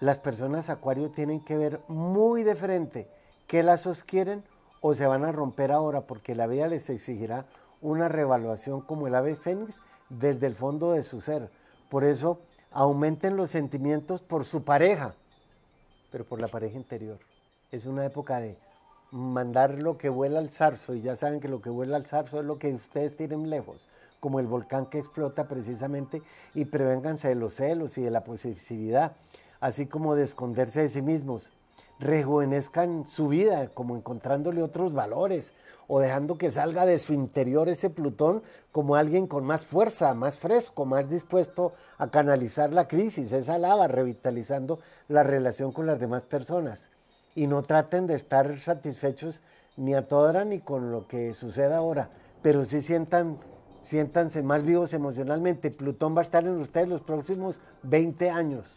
las personas acuario tienen que ver muy de frente qué lazos quieren o se van a romper ahora porque la vida les exigirá una revaluación como el ave fénix desde el fondo de su ser. Por eso aumenten los sentimientos por su pareja, pero por la pareja interior. Es una época de mandar lo que vuela al zarzo y ya saben que lo que vuela al zarzo es lo que ustedes tienen lejos, como el volcán que explota precisamente y prevénganse de los celos y de la posesividad así como de esconderse de sí mismos. Rejuvenezcan su vida, como encontrándole otros valores o dejando que salga de su interior ese Plutón como alguien con más fuerza, más fresco, más dispuesto a canalizar la crisis, esa lava, revitalizando la relación con las demás personas. Y no traten de estar satisfechos ni a toda hora ni con lo que suceda ahora, pero sí sientan siéntanse más vivos emocionalmente. Plutón va a estar en ustedes los próximos 20 años.